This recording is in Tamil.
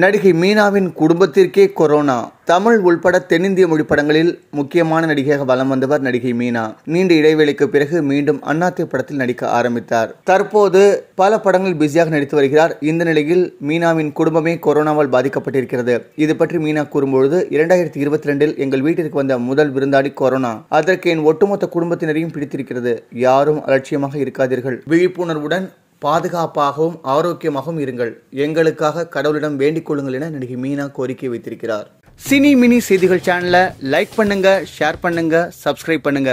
நடிகை மீனாவின் குடும்பத்திற்கே கொரோனா தமிழ் உள்பட தென்னிந்திய மொழி படங்களில் முக்கியமான நடிகையாக வலம் வந்தவர் நடிகை மீனா நீண்ட இடைவேளைக்கு பிறகு மீண்டும் அண்ணாத்திய படத்தில் நடிக்க ஆரம்பித்தார் தற்போது பல படங்கள் பிஸியாக நடித்து வருகிறார் இந்த நிலையில் மீனாவின் குடும்பமே கொரோனாவால் பாதிக்கப்பட்டிருக்கிறது இது பற்றி மீனா கூறும்பொழுது இரண்டாயிரத்தி இருபத்தி ரெண்டில் எங்கள் வீட்டிற்கு வந்த முதல் விருந்தாடி கொரோனா அதற்கு என் ஒட்டுமொத்த குடும்பத்தினரையும் பிடித்திருக்கிறது யாரும் அலட்சியமாக இருக்காதீர்கள் விழிப்புணர்வுடன் பாதுகாப்பாகவும் ஆரோக்கியமாகவும் இருங்கள் எங்களுக்காக கடவுளிடம் வேண்டிக் கொள்ளுங்கள் என நடிகை மீனா கோரிக்கை வைத்திருக்கிறார் சினி மினி செய்திகள் சேனலை லைக் பண்ணுங்க ஷேர் பண்ணுங்க சப்ஸ்கிரைப் பண்ணுங்க